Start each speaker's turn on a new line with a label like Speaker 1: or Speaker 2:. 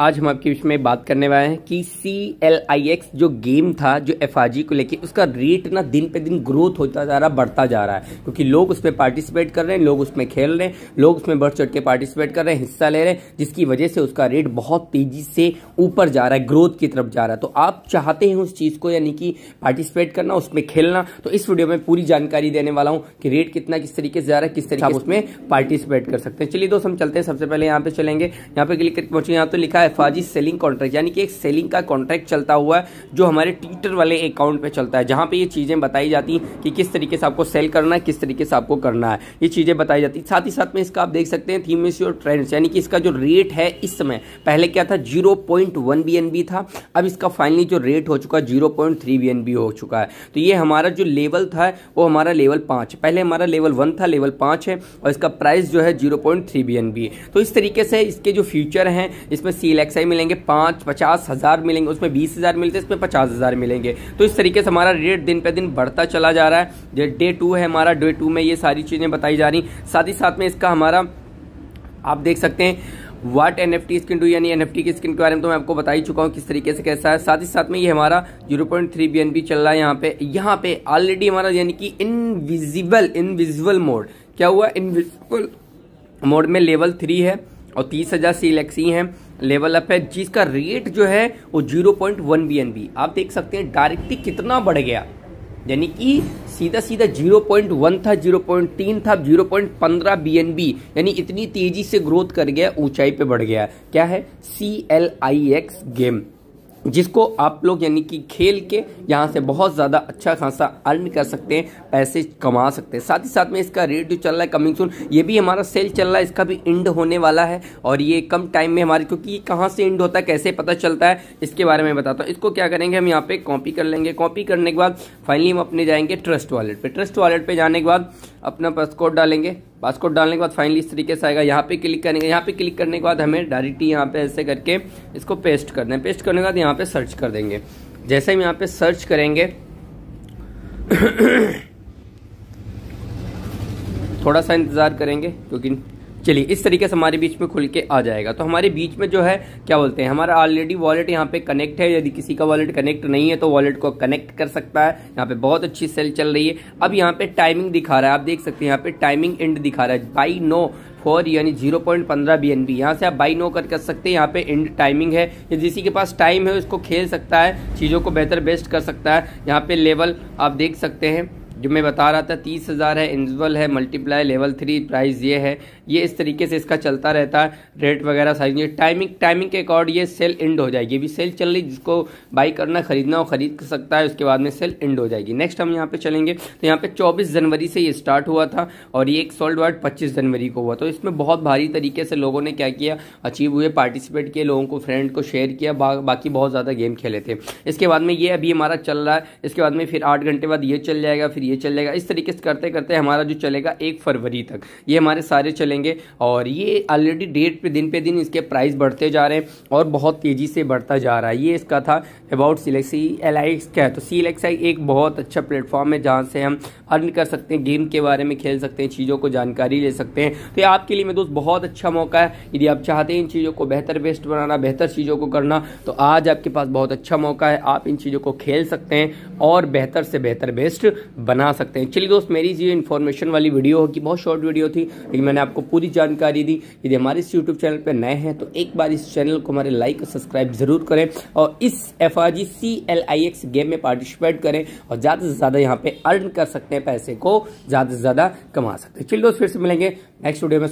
Speaker 1: आज हम आपके विषय में बात करने वाले हैं कि सी एल आई एक्स जो गेम था जो एफ आर जी को लेके उसका रेट ना दिन पे दिन ग्रोथ होता जा रहा बढ़ता जा रहा है क्योंकि लोग उसमें पार्टिसिपेट कर रहे हैं लोग उसमें खेल रहे हैं लोग उसमें बढ़ चढ़ के पार्टिसिपेट कर रहे हैं हिस्सा ले रहे हैं जिसकी वजह से उसका रेट बहुत तेजी से ऊपर जा रहा है ग्रोथ की तरफ जा रहा है तो आप चाहते हैं उस चीज़ को यानी कि पार्टिसिपेट करना उसमें खेलना तो इस वीडियो में पूरी जानकारी देने वाला हूँ कि रेट कितना किस तरीके से जा रहा है किस तरीके हाँ, से आप उसमें पार्टिसिपेट कर सकते हैं चलिए दोस्त हम चलते हैं सबसे पहले यहाँ पे चलेंगे यहाँ पे क्लिक करके पहुंचे यहाँ तो तो लिखा है फाजी सेलिंग कॉन्ट्रैक्ट यानी कि एक सेलिंग का कॉन्ट्रैक्ट चलता हुआ है जो हमारे ट्विटर वाले अकाउंट पे चलता है जहां पे ये चीज़ें बताई जाती हैं कि किस तरीके से आपको सेल करना है किस तरीके से आपको करना है ये चीज़ें बताई जाती है साथ ही साथ में इसका आप देख सकते हैं थीम इज योर ट्रेंड्स यानी कि इसका जो रेट है इस समय पहले क्या था जीरो पॉइंट था अब इसका फाइनली जो रेट हो चुका है जीरो पॉइंट हो चुका है तो ये हमारा जो लेवल था वो हमारा लेवल पांच पहले हमारा लेवल वन था लेवल पांच है और इसका प्राइस जो है जीरो पॉइंट तो इस तरीके से इसके जो फ्यूचर हैं इसमें इसमें सी एल एक्स आई मिलेंगे पाँच पचास हज़ार मिलेंगे उसमें बीस हज़ार मिलते इसमें पचास हज़ार मिलेंगे तो इस तरीके से हमारा रेट दिन पे दिन बढ़ता चला जा रहा है डे टू है हमारा डे टू में ये सारी चीज़ें बताई जा रही साथ ही साथ में इसका हमारा आप देख सकते हैं what N F T skin to यानी एन एफ टी की स्किन के बारे में तो मैं आपको बता ही चुका हूँ किस तरीके से कैसा है साथ ही साथ में ये हमारा zero point three B N B चल रहा है यहाँ पे यहाँ पे ऑलरेडी हमारा यानी कि इनविजिबल इनविजिबल मोड क्या हुआ इनविजिबल मोड में लेवल थ्री है और तीस हज़ार सी एलेक्सी हैं लेवल अप है जिसका रेट जो है वो 0.1 पॉइंट आप देख सकते हैं डायरेक्टली कितना बढ़ गया यानी कि सीधा सीधा 0.1 था 0.3 था 0.15 बी यानी इतनी तेजी से ग्रोथ कर गया ऊंचाई पे बढ़ गया क्या है C L I X game जिसको आप लोग यानी कि खेल के यहाँ से बहुत ज़्यादा अच्छा खासा अर्न कर सकते हैं पैसे कमा सकते हैं साथ ही साथ में इसका रेट जो चल रहा है कमिंग सून ये भी हमारा सेल चल रहा है इसका भी इंड होने वाला है और ये कम टाइम में हमारे क्योंकि ये कहाँ से इंड होता है कैसे पता चलता है इसके बारे में बताता हूँ इसको क्या करेंगे हम यहाँ पे कॉपी कर लेंगे कॉपी करने के बाद फाइनली हम अपने जाएंगे ट्रस्ट वॉलेट पर ट्रस्ट वॉलेट पर जाने के बाद अपना पासकोड डालेंगे पासकोड डालने के बाद फाइनली इस तरीके से आएगा यहाँ पे क्लिक करने का यहाँ पे क्लिक करने के बाद हमें डायरेक्टली यहाँ पे ऐसे करके इसको पेस्ट कर दें पेस्ट करने के बाद यहाँ पे सर्च कर देंगे जैसे हम यहाँ पे सर्च करेंगे थोड़ा सा इंतज़ार करेंगे क्योंकि चलिए इस तरीके से हमारे बीच में खुल के आ जाएगा तो हमारे बीच में जो है क्या बोलते हैं हमारा ऑलरेडी वॉलेट यहाँ पे कनेक्ट है यदि किसी का वॉलेट कनेक्ट नहीं है तो वॉलेट को कनेक्ट कर सकता है यहाँ पे बहुत अच्छी सेल चल रही है अब यहाँ पे टाइमिंग दिखा रहा है आप देख सकते हैं यहाँ पे टाइमिंग एंड दिखा रहा है बाई नो फोर यानी जीरो पॉइंट पंद्रह बी एन बी यहाँ से आप बाई नो कर कर सकते हैं यहाँ पे एंड टाइमिंग है या जिसी के पास टाइम है उसको खेल सकता है चीज़ों को बेहतर बेस्ट कर सकता है यहाँ पे लेवल आप देख सकते हैं जो मैं बता रहा था तीस हज़ार है इंजल है मल्टीप्लाई लेवल थ्री प्राइस ये है ये इस तरीके से इसका चलता रहता है रेट वगैरह साइज ये टाइमिंग टाइमिंग के अकॉर्ड ये सेल एंड हो जाएगी अभी सेल चल रही जिसको बाई करना खरीदना हो खरीद सकता है उसके बाद में सेल एंड हो जाएगी नेक्स्ट हम यहाँ पे चलेंगे तो यहाँ पे चौबीस जनवरी से ये स्टार्ट हुआ था और ये एक सोल्ड वर्ड पच्चीस जनवरी को हुआ तो इसमें बहुत भारी तरीके से लोगों ने क्या किया अचीव हुए पार्टिसिपेट किए लोगों को फ्रेंड को शेयर किया बाकी बहुत ज़्यादा गेम खेले थे इसके बाद में ये अभी हमारा चल रहा है इसके बाद में फिर आठ घंटे बाद ये चल जाएगा फिर ये चलेगा इस तरीके से करते करते हमारा जो चलेगा एक फरवरी तक ये हमारे सारे चलेंगे और ये ऑलरेडी डेट पे दिन पे दिन इसके प्राइस बढ़ते जा रहे हैं और बहुत तेज़ी से बढ़ता जा रहा है ये इसका था about C L I X का तो सी एल एक्स आई एक बहुत अच्छा प्लेटफॉर्म है जहाँ से हम अर्न कर सकते हैं गेम के बारे में खेल सकते हैं चीज़ों को जानकारी ले सकते हैं तो ये आपके लिए मेरे दोस्त बहुत अच्छा मौका है यदि आप चाहते हैं इन चीज़ों को बेहतर बेस्ट बनाना बेहतर चीज़ों को करना तो आज आपके पास बहुत अच्छा मौका है आप इन चीज़ों को खेल सकते हैं और बेहतर से बेहतर बेस्ट बना बना सकते हैं चलिए दोस्त मेरी ये इन्फॉर्मेशन वाली वीडियो होगी बहुत शॉर्ट वीडियो थी लेकिन मैंने आपको पूरी जानकारी दी यदि हमारे इस यूट्यूब चैनल पर नए हैं तो एक बार इस चैनल को हमारे लाइक और सब्सक्राइब जरूर करें और इस F R G C L I X game में पार्टिसिपेट करें और ज़्यादा से ज़्यादा यहाँ पर अर्न कर सकते हैं पैसे को ज़्यादा से ज़्यादा कमा सकते हैं चलिए दोस्त फिर से मिलेंगे नेक्स्ट वीडियो में